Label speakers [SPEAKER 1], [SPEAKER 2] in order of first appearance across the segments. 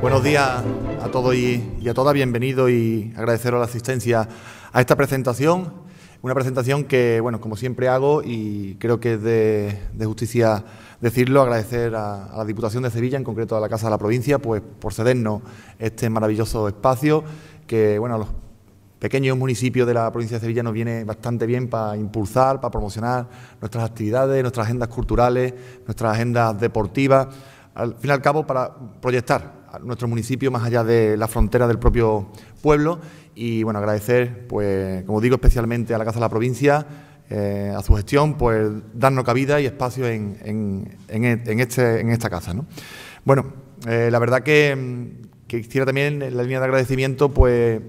[SPEAKER 1] Buenos días a todos y, a todas, Bienvenido y agradeceros la asistencia a esta presentación. Una presentación que, bueno, como siempre hago y creo que es de, justicia decirlo, agradecer a, la Diputación de Sevilla, en concreto a la Casa de la Provincia, pues por cedernos este maravilloso espacio que, bueno, los pequeños municipios de la provincia de Sevilla nos viene bastante bien para impulsar, para promocionar nuestras actividades, nuestras agendas culturales, nuestras agendas deportivas, al fin y al cabo para proyectar a nuestro municipio, más allá de la frontera del propio pueblo. Y bueno, agradecer, pues, como digo, especialmente a la Casa de la Provincia, eh, a su gestión, pues darnos cabida y espacio en, e, en, este, en esta casa. ¿no? Bueno, eh, la verdad que, quisiera también en la línea de agradecimiento, pues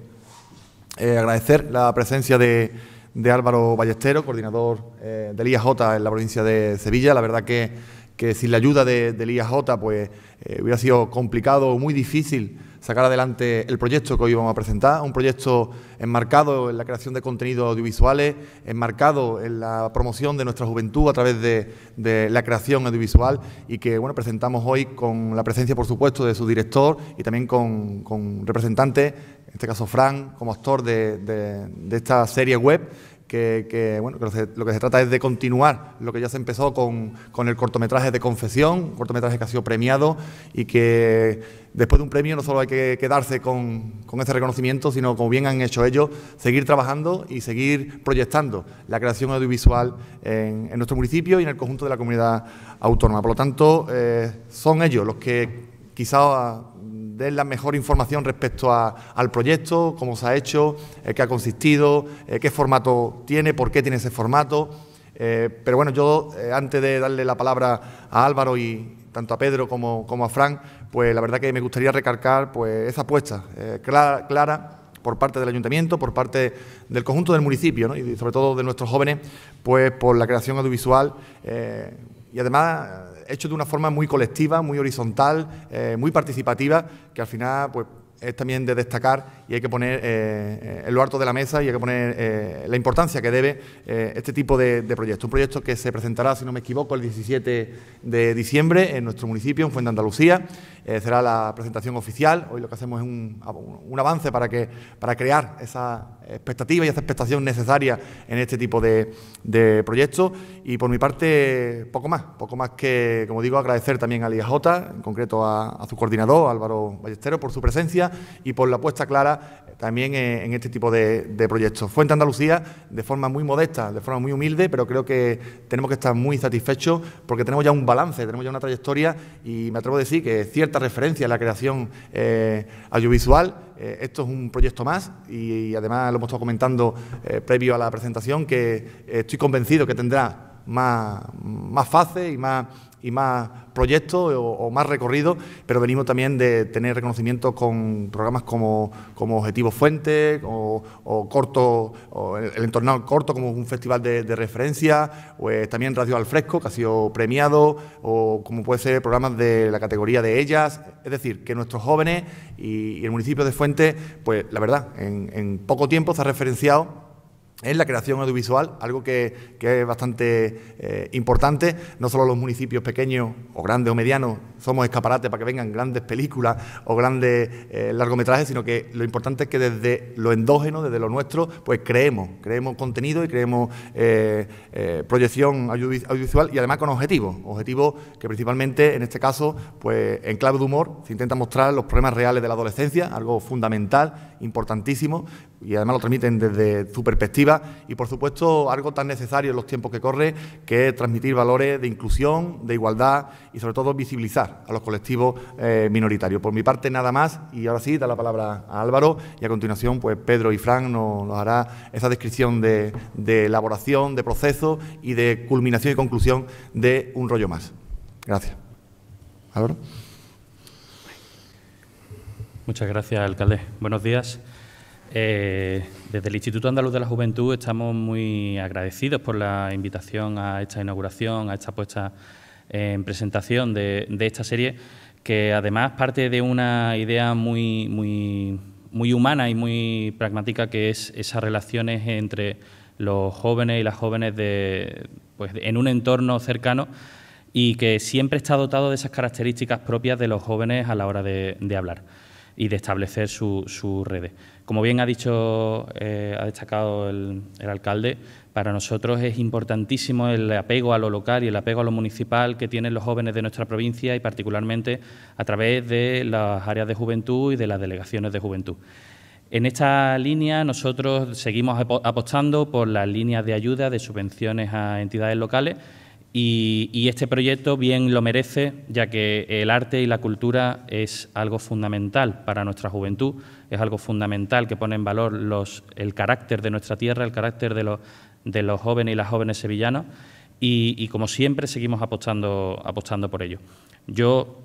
[SPEAKER 1] eh, agradecer la presencia de, de Álvaro Ballestero, coordinador del IAJ en la provincia de Sevilla. La verdad que que sin la ayuda de, del IAJ pues, eh, hubiera sido complicado o muy difícil sacar adelante el proyecto que hoy vamos a presentar, un proyecto enmarcado en la creación de contenidos audiovisuales, enmarcado en la promoción de nuestra juventud a través de, la creación audiovisual y que bueno, presentamos hoy con la presencia, por supuesto, de su director y también con, representantes, en este caso Fran, como actor de esta serie web que, bueno, lo, que se trata es de continuar lo que ya se empezó con, el cortometraje de Confesión, un cortometraje que ha sido premiado y que después de un premio no solo hay que quedarse con, con ese reconocimiento, sino como bien han hecho ellos, seguir trabajando y seguir proyectando la creación audiovisual en, nuestro municipio y en el conjunto de la comunidad autónoma. Por lo tanto, eh, son ellos los que quizá den la mejor información respecto al proyecto, cómo se ha hecho, eh, qué ha consistido, eh, qué formato tiene, por qué tiene ese formato. Eh, pero bueno, yo antes de darle la palabra a Álvaro y tanto a Pedro como, como a Fran, pues la verdad que me gustaría recalcar pues, esa apuesta clara, clara por parte del ayuntamiento, por parte del conjunto del municipio y sobre todo de nuestros jóvenes, pues por la creación audiovisual y además eh, hecho de una forma muy colectiva, muy horizontal, eh, muy participativa, que al final pues, es también de destacar y hay que poner eh, eh, en lo alto de la mesa y hay que poner eh, la importancia que debe eh, este tipo de, de proyectos. Un proyecto que se presentará, si no me equivoco, el 17 de diciembre en nuestro municipio, en Fuente Andalucía. será la presentación oficial. Hoy lo que hacemos es un, un, avance para, que, para crear esa expectativa y esa expectación necesaria en este tipo de, proyectos. Y por mi parte, poco más. Poco más que, como digo, agradecer también a IAJ, en concreto a, a su coordinador, Álvaro Ballesteros, por su presencia y por la apuesta clara eh, también eh, en este tipo de, proyectos. Fuente Andalucía, de forma muy modesta, de forma muy humilde, pero creo que tenemos que estar muy satisfechos porque tenemos ya un balance, tenemos ya una trayectoria y me atrevo a decir que cierta referencia en la creación eh, audiovisual. esto es un proyecto más y, además lo hemos estado comentando previo a la presentación que estoy convencido que tendrá más, más fases y más, y más proyectos o, más recorrido, pero venimos también de tener reconocimiento con programas como, como Objetivo Fuente o, corto, el, entorno entornado corto como un festival de, referencia, o pues también Radio Alfresco que ha sido premiado, o como puede ser programas de la categoría de ellas. Es decir, que nuestros jóvenes y, el municipio de Fuente, pues la verdad, en, en poco tiempo se ha referenciado es la creación audiovisual, algo que, es bastante eh, importante. No solo los municipios pequeños o grandes o medianos somos escaparates para que vengan grandes películas o grandes eh, largometrajes, sino que lo importante es que desde lo endógeno, desde lo nuestro, pues creemos, creemos contenido y creemos eh, proyección audiovisual y además con objetivos, objetivos que principalmente en este caso, pues en clave de humor, se intenta mostrar los problemas reales de la adolescencia, algo fundamental, importantísimo, y además lo transmiten desde su perspectiva y, por supuesto, algo tan necesario en los tiempos que corren, que es transmitir valores de inclusión, de igualdad y, sobre todo, visibilizar a los colectivos eh, minoritarios. Por mi parte, nada más y ahora sí, da la palabra a Álvaro y a continuación, pues Pedro y Fran nos, hará esa descripción de, de elaboración, de proceso y de culminación y conclusión de un rollo más. Gracias. Álvaro.
[SPEAKER 2] Muchas gracias, alcalde. Buenos días. Eh, desde el Instituto Andaluz de la Juventud estamos muy agradecidos por la invitación a esta inauguración, a esta puesta en presentación de, esta serie, que además parte de una idea muy, muy, humana y muy pragmática, que es esas relaciones entre los jóvenes y las jóvenes de, pues, en un entorno cercano y que siempre está dotado de esas características propias de los jóvenes a la hora de hablar y de establecer sus su redes. Como bien ha dicho, eh, ha destacado el, el, alcalde, para nosotros es importantísimo el apego a lo local y el apego a lo municipal que tienen los jóvenes de nuestra provincia y particularmente a través de las áreas de juventud y de las delegaciones de juventud. En esta línea nosotros seguimos apostando por las líneas de ayuda, de subvenciones a entidades locales y, este proyecto bien lo merece, ya que el arte y la cultura es algo fundamental para nuestra juventud, es algo fundamental que pone en valor el carácter de nuestra tierra, el carácter de los, jóvenes y las jóvenes sevillanos, y, como siempre seguimos apostando, apostando por ello. Yo,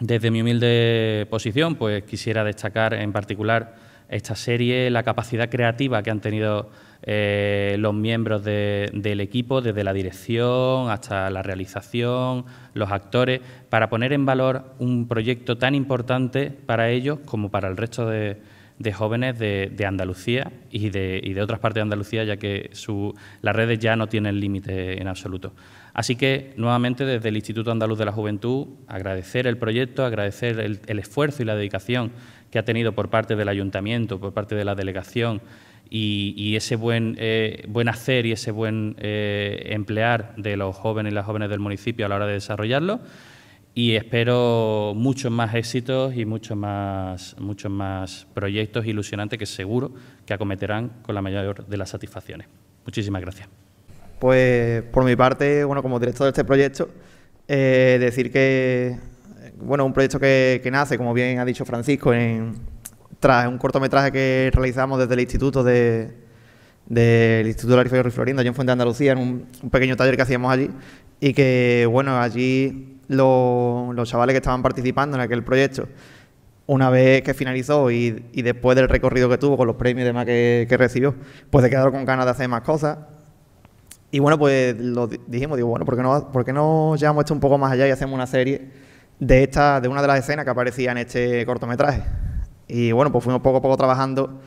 [SPEAKER 2] desde mi humilde posición, pues quisiera destacar en particular esta serie, la capacidad creativa que han tenido eh, los miembros del equipo, desde la dirección hasta la realización, los actores, para poner en valor un proyecto tan importante para ellos como para el resto de, de jóvenes de, Andalucía y de, y otras partes de Andalucía, ya que su, las redes ya no tienen límite en absoluto. Así que, nuevamente, desde el Instituto Andaluz de la Juventud, agradecer el proyecto, agradecer el, esfuerzo y la dedicación que ha tenido por parte del ayuntamiento, por parte de la delegación y, ese buen, eh, buen hacer y ese buen eh, emplear de los jóvenes y las jóvenes del municipio a la hora de desarrollarlo y espero muchos más éxitos y muchos más, muchos más proyectos ilusionantes que seguro que acometerán con la mayor de las satisfacciones. Muchísimas gracias.
[SPEAKER 3] Pues por mi parte, bueno, como director de este proyecto, eh, decir que, bueno, un proyecto que, nace, como bien ha dicho Francisco, en, tras un cortometraje que realizamos desde el Instituto de, del Instituto de y Florinda, allí en Fuente de Andalucía, en un pequeño taller que hacíamos allí, y que, bueno, allí los, chavales que estaban participando en aquel proyecto, una vez que finalizó y, después del recorrido que tuvo con los premios y demás que, recibió, pues se quedaron con ganas de hacer más cosas. Y bueno, pues lo dijimos, digo, bueno, ¿por qué no, no llevamos esto un poco más allá y hacemos una serie de esta, de una de las escenas que aparecía en este cortometraje? Y bueno, pues fuimos poco a poco trabajando,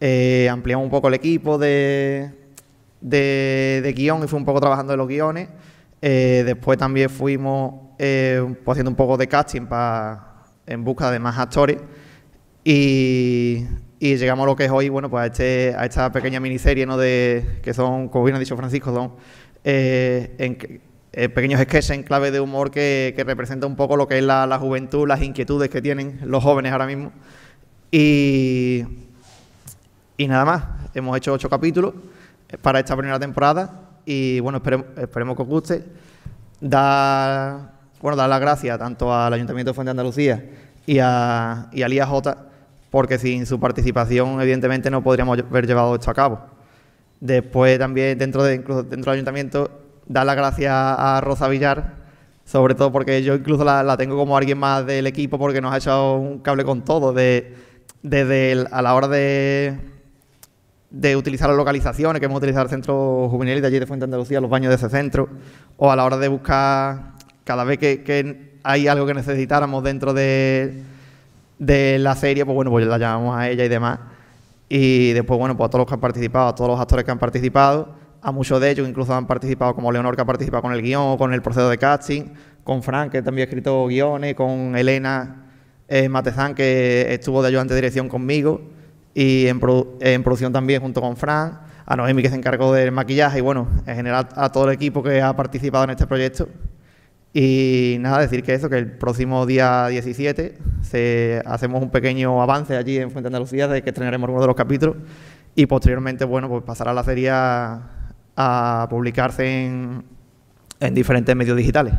[SPEAKER 3] eh, ampliamos un poco el equipo de, guión y fuimos un poco trabajando en los guiones. Eh, después también fuimos eh, pues, haciendo un poco de casting para en busca de más actores y, llegamos a lo que es hoy, bueno, pues a, este, a esta pequeña miniserie, ¿no? De, que son, como bien ha dicho Francisco, son eh, en, eh, pequeños sketches en clave de humor que, que representa un poco lo que es la, juventud, las inquietudes que tienen los jóvenes ahora mismo. Y, nada más, hemos hecho ocho capítulos para esta primera temporada y bueno, esperemos, esperemos que os guste. Da bueno, dar las gracias tanto al Ayuntamiento de Fuente Andalucía y a, y al IAJ, porque sin su participación, evidentemente, no podríamos haber llevado esto a cabo. Después, también, dentro, de, incluso dentro del Ayuntamiento, dar las gracias a Rosa Villar, sobre todo porque yo incluso la, tengo como alguien más del equipo, porque nos ha echado un cable con todo, de, desde a la hora de de utilizar las localizaciones que hemos utilizado el centro juvenil de allí de Fuente Andalucía, los baños de ese centro, o a la hora de buscar cada vez que, hay algo que necesitáramos dentro de, la serie, pues bueno, pues la llamamos a ella y demás. Y después, bueno, pues a todos los que han participado, a todos los actores que han participado, a muchos de ellos incluso han participado, como Leonor que ha participado con el guión, con el proceso de casting, con Frank, que también ha escrito guiones, con Elena eh, Matezán, que estuvo de ayudante de dirección conmigo, y en, producción también junto con Fran... a Noemi, que se encargó del maquillaje, y bueno, en general a todo el equipo que ha participado en este proyecto. Y nada, decir que eso, que el próximo día 17 se, hacemos un pequeño avance allí en Fuente Andalucía de que estrenaremos uno de los capítulos y posteriormente, bueno, pues pasará la serie a, publicarse en, diferentes medios digitales.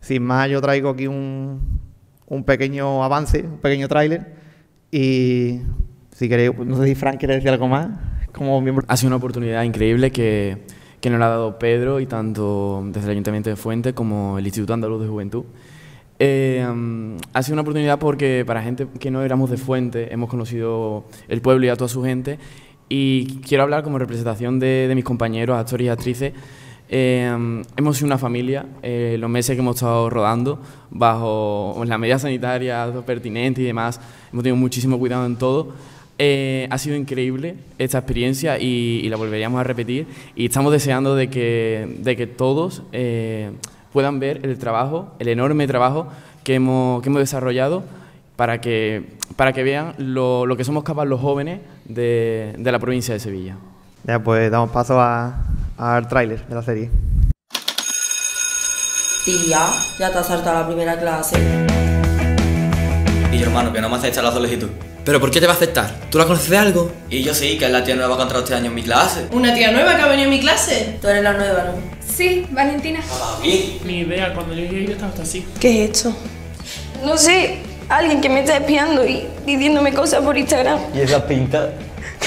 [SPEAKER 3] Sin más, yo traigo aquí un, un pequeño avance, un pequeño tráiler y si queréis, no sé si Frank quiere decir algo más. Como Ha sido una oportunidad
[SPEAKER 2] increíble que que nos lo ha dado Pedro y tanto desde el Ayuntamiento de Fuente como el Instituto Andaluz de Juventud. Eh, mm, ha sido una oportunidad porque para gente que no éramos de Fuente hemos conocido el pueblo y a toda su gente y quiero hablar como representación de, mis compañeros, actores y actrices. Eh, mm, hemos sido una familia, eh, los meses que hemos estado rodando bajo la medidas sanitaria pertinente y demás, hemos tenido muchísimo cuidado en todo eh, ha sido increíble esta experiencia y, la volveríamos a repetir y estamos deseando de que, de que todos eh, puedan ver el trabajo, el enorme trabajo que hemos, que hemos desarrollado para que, para que vean lo, lo que somos capaces los jóvenes de, de, la provincia de Sevilla.
[SPEAKER 3] Ya, pues damos paso al tráiler de la serie.
[SPEAKER 1] Tía, ya te has saltado la primera clase. Y yo, hermano, que no me has hecho la
[SPEAKER 2] solicitud. ¿Pero por qué te va a aceptar? ¿Tú la conoces de algo? Y yo sí, que es la tía nueva que ha entrado este año en mi clase.
[SPEAKER 1] ¿Una
[SPEAKER 3] tía nueva que ha venido a mi clase? Tú eres la nueva, ¿no? Sí, Valentina. ¿A
[SPEAKER 2] mí. Mi idea, cuando yo llegué yo estaba hasta así. ¿Qué es esto? No sé, alguien que me está espiando y diciéndome cosas por Instagram.
[SPEAKER 3] ¿Y esa pinta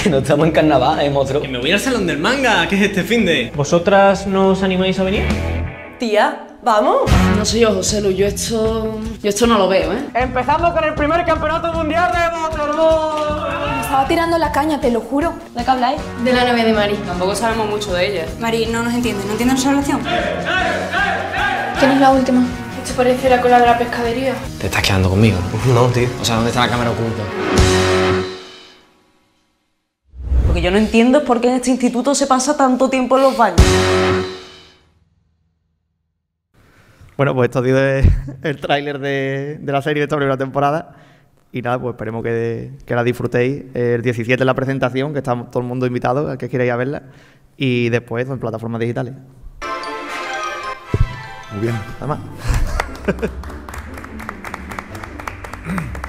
[SPEAKER 3] Que no estamos en carnaval, ¿eh, otro. Que me voy al salón del manga, que es este fin de. ¿Vosotras nos animáis a venir? Tía, ¡Vamos! No sé yo, José Luis, yo esto, yo esto no lo veo, ¿eh? Empezamos con el primer campeonato mundial de
[SPEAKER 2] Me Estaba tirando la caña, te lo juro. ¿De qué habláis? De la novia de Mari. Tampoco sabemos mucho de ella. Mari no nos entiende, no entiende nuestra relación. Eh, eh, eh, ¿Quién es la
[SPEAKER 3] última? Esto parece la cola de la pescadería.
[SPEAKER 2] ¿Te estás quedando conmigo? No, tío. O sea, ¿dónde está la cámara oculta?
[SPEAKER 3] Lo que yo no entiendo es por qué en este instituto se pasa tanto tiempo en los baños. Bueno, pues esto ha sido el tráiler de, la serie de esta primera temporada. Y nada, pues esperemos que, la disfrutéis. El 17 la presentación, que está todo el mundo invitado, al que quiera ir a verla. Y después pues, en plataformas digitales.
[SPEAKER 1] Muy bien. más.